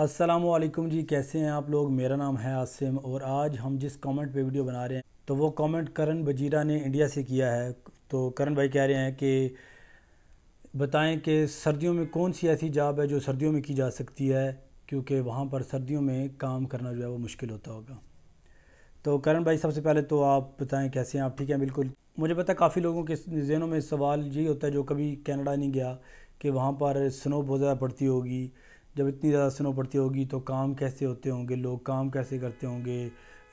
असलम जी कैसे हैं आप लोग मेरा नाम है आसिम और आज हम जिस कमेंट पे वीडियो बना रहे हैं तो वो कमेंट करण बजीरा ने इंडिया से किया है तो करण भाई कह रहे हैं कि बताएं कि सर्दियों में कौन सी ऐसी जॉब है जो सर्दियों में की जा सकती है क्योंकि वहाँ पर सर्दियों में काम करना जो है वो मुश्किल होता होगा तो करण भाई सबसे पहले तो आप बताएँ कैसे हैं आप ठीक हैं बिल्कुल मुझे पता काफ़ी लोगों के जहनों में सवाल ये होता है जो कभी कैनेडा नहीं गया कि वहाँ पर स्नो बहुत ज़्यादा पड़ती होगी जब इतनी ज़्यादा स्नो पड़ती होगी तो काम कैसे होते होंगे लोग काम कैसे करते होंगे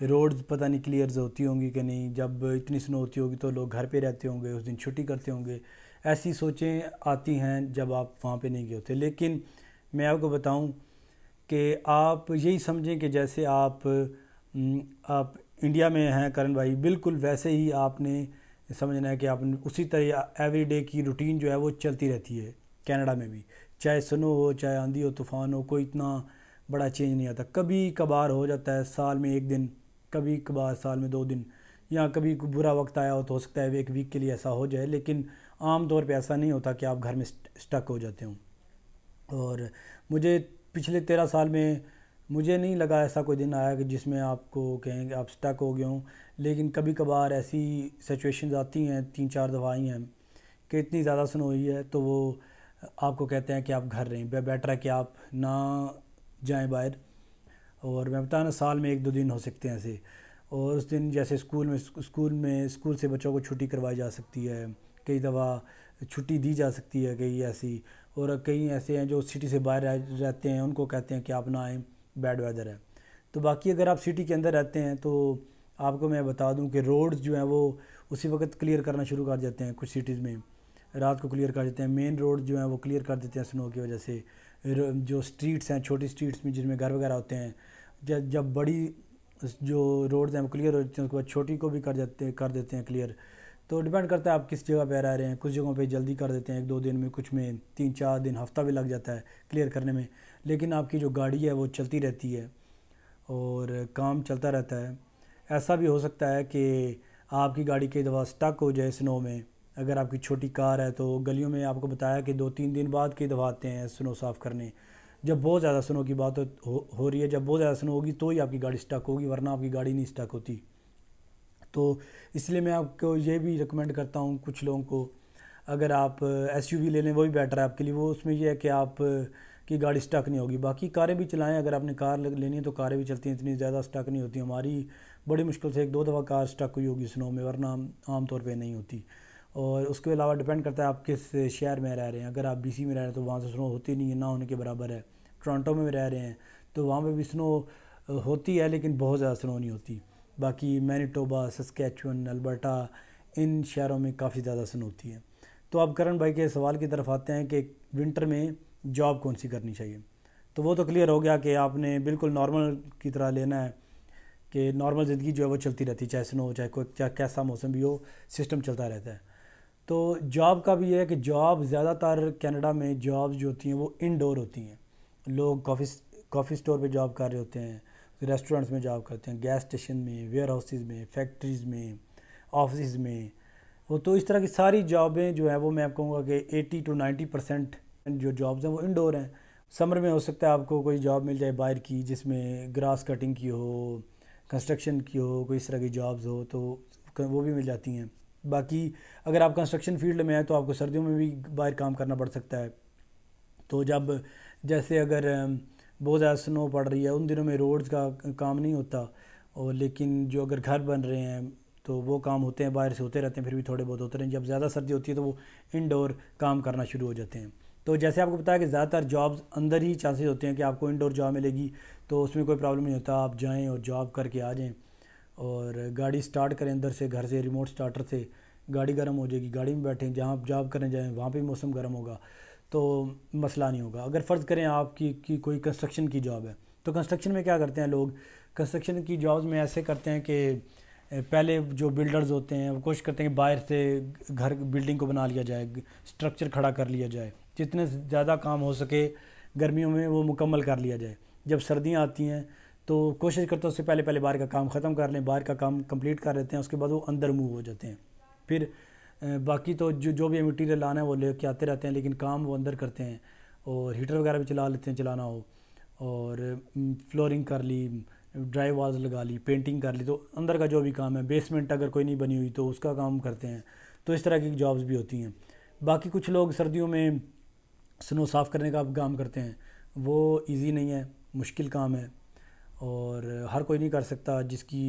रोड्स पता नहीं क्लियर होती होंगी कि नहीं जब इतनी स्नो होती होगी तो लोग घर पे रहते होंगे उस दिन छुट्टी करते होंगे ऐसी सोचें आती हैं जब आप वहाँ पे नहीं गए होते लेकिन मैं आपको बताऊं कि आप यही समझें कि जैसे आप आप इंडिया में हैं करण भाई बिल्कुल वैसे ही आपने समझना है कि आप उसी तरह एवरीडे की रूटीन जो है वो चलती रहती है कनाडा में भी चाहे स्नो हो चाहे आंधी हो तूफ़ान हो कोई इतना बड़ा चेंज नहीं आता कभी कभार हो जाता है साल में एक दिन कभी कभार साल में दो दिन या कभी बुरा वक्त आया हो तो हो सकता है एक वीक के लिए ऐसा हो जाए लेकिन आम तौर पे ऐसा नहीं होता कि आप घर में स्टक हो जाते हो और मुझे पिछले तेरह साल में मुझे नहीं लगा ऐसा कोई दिन आया कि जिसमें आपको कहें आप स्टक हो गए हों लेकिन कभी कभार ऐसी सिचुएशंस आती हैं तीन चार दफ़ा आई हैं कि इतनी ज़्यादा सुन हुई है तो वो आपको कहते हैं कि आप घर रहें बेटर है कि आप ना जाएं बाहर और मैं बता ना साल में एक दो दिन हो सकते हैं ऐसे और उस दिन जैसे स्कूल में स्कूल में स्कूल से बच्चों को छुट्टी करवाई जा सकती है कई दफ़ा छुट्टी दी जा सकती है कई ऐसी और कई ऐसे हैं जो सिटी से बाहर रहते हैं उनको कहते हैं कि आप ना आएँ बैड वेदर है तो बाकी अगर आप सिटी के अंदर रहते हैं तो आपको मैं बता दूं कि रोड्स जो हैं वो उसी वक्त क्लियर करना शुरू कर देते हैं कुछ सिटीज़ में रात को क्लियर कर देते हैं मेन रोड जो है वो क्लियर कर देते हैं स्नो की वजह से जो स्ट्रीट्स हैं छोटी स्ट्रीट्स में जिनमें घर वगैरह होते हैं जब जब बड़ी जो रोड्स हैं वो क्लियर हो जाते हैं उसके बाद छोटी को भी कर जाते कर देते हैं क्लियर तो डिपेंड करता है आप किस जगह पर रह रहे हैं कुछ जगहों पे जल्दी कर देते हैं एक दो दिन में कुछ में तीन चार दिन हफ्ता भी लग जाता है क्लियर करने में लेकिन आपकी जो गाड़ी है वो चलती रहती है और काम चलता रहता है ऐसा भी हो सकता है कि आपकी गाड़ी कई दफ़ा स्टक हो जाए स्नो में अगर आपकी छोटी कार है तो गलियों में आपको बताया कि दो तीन दिन बाद के दफ़ा आते हैं स्नो साफ़ करने जब बहुत ज़्यादा स्नो की बात हो, हो रही है जब बहुत ज़्यादा स्नो होगी तो ही आपकी गाड़ी स्टक होगी वरना आपकी गाड़ी नहीं स्टक होती तो इसलिए मैं आपको ये भी रिकमेंड करता हूँ कुछ लोगों को अगर आप एस ले लें वो भी बेटर है आपके लिए वो उसमें यह है कि आप की गाड़ी स्टक नहीं होगी बाकी कारें भी चलाएं अगर आपने कार लेनी है तो कारें भी चलती हैं इतनी ज़्यादा स्टक नहीं होती हमारी बड़ी मुश्किल से एक दो दफ़ा कार स्टक हुई होगी स्नो में वरना आमतौर पर नहीं होती और उसके अलावा डिपेंड करता है आप किस शहर में रह रहे हैं अगर आप बीसी में रह रहे हैं तो वहाँ से स्नो होती नहीं है ना होने के बराबर है टोरंटो में रह रहे हैं तो वहाँ पर भी स्नो होती है लेकिन बहुत ज़्यादा स्नो नहीं होती बाकी मैनीटोबा सस्कैचुअन अल्बर्टा इन शहरों में काफ़ी ज़्यादा स्नो होती है तो आप करण भाई के सवाल की तरफ आते हैं कि विंटर में जॉब कौन सी करनी चाहिए तो वो तो क्लियर हो गया कि आपने बिल्कुल नॉर्मल की तरह लेना है कि नॉर्मल ज़िंदगी जो है वो चलती रहती है चाहे स्नो हो चाहे कोई चाहे कैसा मौसम भी हो सिस्टम चलता रहता है तो जॉब का भी ये है कि जॉब ज़्यादातर कनाडा में जॉब्स जो होती हैं वो इनडोर होती हैं लोग कॉफ़ी कॉफ़ी स्टोर पे जॉब कर रहे होते हैं रेस्टोरेंट्स में जॉब करते हैं गैस स्टेशन में वेयर हाउसेज में फैक्ट्रीज़ में ऑफिस में वो तो इस तरह की सारी जॉबें जो है वो मैं आप कहूँगा कि एटी टू नाइन्टी परसेंट जो जॉब्स हैं वो इनडोर हैं समर में हो सकता है आपको कोई जॉब मिल जाए बाहर की जिसमें ग्रास कटिंग की हो कंस्ट्रक्शन की हो कोई इस तरह की जॉब्स हो तो वो भी मिल जाती हैं बाकी अगर आप कंस्ट्रक्शन फील्ड में हैं तो आपको सर्दियों में भी बाहर काम करना पड़ सकता है तो जब जैसे अगर बहुत ज़्यादा स्नो पड़ रही है उन दिनों में रोड्स का काम नहीं होता और लेकिन जो अगर घर बन रहे हैं तो वो काम होते हैं बाहर से होते रहते हैं फिर भी थोड़े बहुत होते रहें जब ज़्यादा सर्दी होती है तो वो इनडोर काम करना शुरू हो जाते हैं तो जैसे आपको बताया कि ज़्यादातर जॉब्स अंदर ही चांसेस होते हैं कि आपको इनडोर जॉब मिलेगी तो उसमें कोई प्रॉब्लम नहीं होता आप जाएँ और जॉब करके आ जाएँ और गाड़ी स्टार्ट करें अंदर से घर से रिमोट स्टार्टर से गाड़ी गर्म हो जाएगी गाड़ी में बैठें जहाँ आप जॉब करने जाएँ वहाँ पर मौसम गर्म होगा तो मसला नहीं होगा अगर फ़र्ज़ करें आपकी की कोई कंस्ट्रक्शन की जॉब है तो कंस्ट्रक्शन में क्या करते हैं लोग कंस्ट्रक्शन की जॉब्स में ऐसे करते हैं कि पहले जो बिल्डर्स होते हैं वो कोशिश करते हैं कि बाहर से घर बिल्डिंग को बना लिया जाए स्ट्रक्चर खड़ा कर लिया जाए जितने ज़्यादा काम हो सके गर्मियों में वो मुकम्मल कर लिया जाए जब सर्दियाँ आती हैं तो कोशिश करता हूँ उससे पहले पहले बाहर का काम ख़त्म कर लें बाहर का काम कंप्लीट कर लेते हैं उसके बाद वो अंदर मूव हो जाते हैं फिर बाकी तो जो जो भी मटेरियल आना है वो ले के आते रहते हैं लेकिन काम वो अंदर करते हैं और हीटर वगैरह भी चला लेते हैं चलाना हो और फ्लोरिंग कर ली ड्राई वॉल्स लगा ली पेंटिंग कर ली तो अंदर का जो भी काम है बेसमेंट अगर कोई नहीं बनी हुई तो उसका काम करते हैं तो इस तरह की जॉब्स भी होती हैं बाकी कुछ लोग सर्दियों में स्नो साफ़ करने का काम करते हैं वो ईज़ी नहीं है मुश्किल काम है और हर कोई नहीं कर सकता जिसकी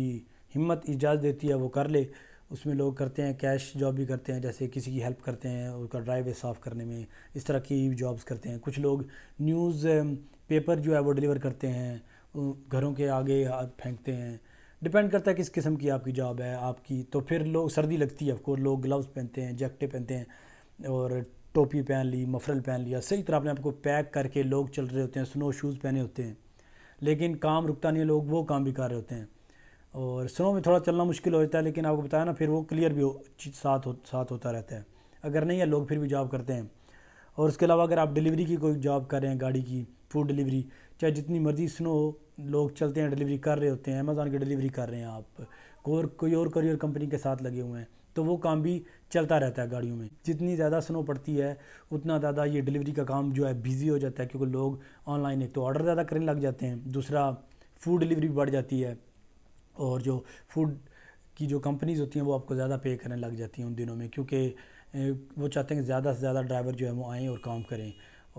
हिम्मत इजाज़ देती है वो कर ले उसमें लोग करते हैं कैश जॉब भी करते हैं जैसे किसी की हेल्प करते हैं उसका ड्राइवे साफ़ करने में इस तरह की जॉब्स करते हैं कुछ लोग न्यूज़ पेपर जो है वो डिलीवर करते हैं घरों के आगे फेंकते हैं डिपेंड करता है किस किस्म की आपकी जॉब है आपकी तो फिर लोग सर्दी लगती है आपको लोग ग्लव्स पहनते हैं जैकटे पहनते हैं और टोपी पहन ली मफरल पहन लिया सही तरह अपने आपको पैक करके लोग चल रहे होते हैं स्नो शूज़ पहने होते हैं लेकिन काम रुकता नहीं है लोग वो काम भी कर रहे होते हैं और स्नो में थोड़ा चलना मुश्किल हो जाता है लेकिन आपको बताया ना फिर वो क्लियर भी हो साथ हो साथ होता रहता है अगर नहीं है लोग फिर भी जॉब करते हैं और उसके अलावा अगर आप डिलीवरी की कोई जॉब कर रहे हैं गाड़ी की फूड डिलीवरी चाहे जितनी मर्ज़ी स्नो हो लोग चलते हैं डिलीवरी कर रहे होते हैं अमेज़ोन की डिलीवरी कर रहे हैं आप और कोई और करियर कंपनी के साथ लगे हुए हैं तो वो काम भी चलता रहता है गाड़ियों में जितनी ज़्यादा स्नो पड़ती है उतना ज़्यादा ये डिलीवरी का काम जो है बिज़ी हो जाता है क्योंकि लोग ऑनलाइन एक तो ऑर्डर ज़्यादा करने लग जाते हैं दूसरा फूड डिलीवरी बढ़ जाती है और जो फूड की जो कंपनीज़ होती हैं वो आपको ज़्यादा पे करने लग जाती हैं उन दिनों में क्योंकि वो चाहते हैं कि ज़्यादा से ज़्यादा ड्राइवर जो है वो आएँ और काम करें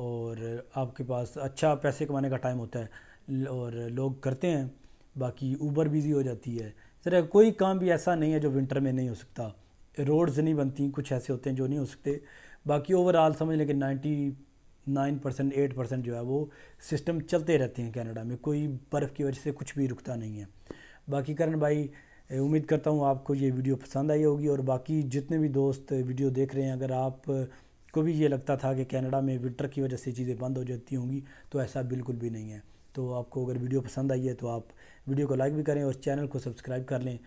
और आपके पास अच्छा पैसे कमाने का टाइम होता है और लोग करते हैं बाकी ऊबर बिज़ी हो जाती है जरा कोई काम भी ऐसा नहीं है जो विंटर में नहीं हो सकता रोड्स नहीं बनती कुछ ऐसे होते हैं जो नहीं हो सकते बाकी ओवरऑल समझ लें कि ninety nine percent eight percent जो है वो सिस्टम चलते रहते हैं कनाडा में कोई बर्फ़ की वजह से कुछ भी रुकता नहीं है बाकी करण भाई उम्मीद करता हूँ आपको ये वीडियो पसंद आई होगी और बाकी जितने भी दोस्त वीडियो देख रहे हैं अगर आप को भी ये लगता था कि कनाडा में विंटर की वजह से चीज़ें बंद हो जाती होंगी तो ऐसा बिल्कुल भी नहीं है तो आपको अगर वीडियो पसंद आई है तो आप वीडियो को लाइक भी करें और चैनल को सब्सक्राइब कर लें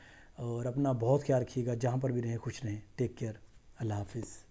और अपना बहुत ख्याल रखिएगा जहाँ पर भी रहें खुश रहें टेक केयर अल्लाह हाफिज़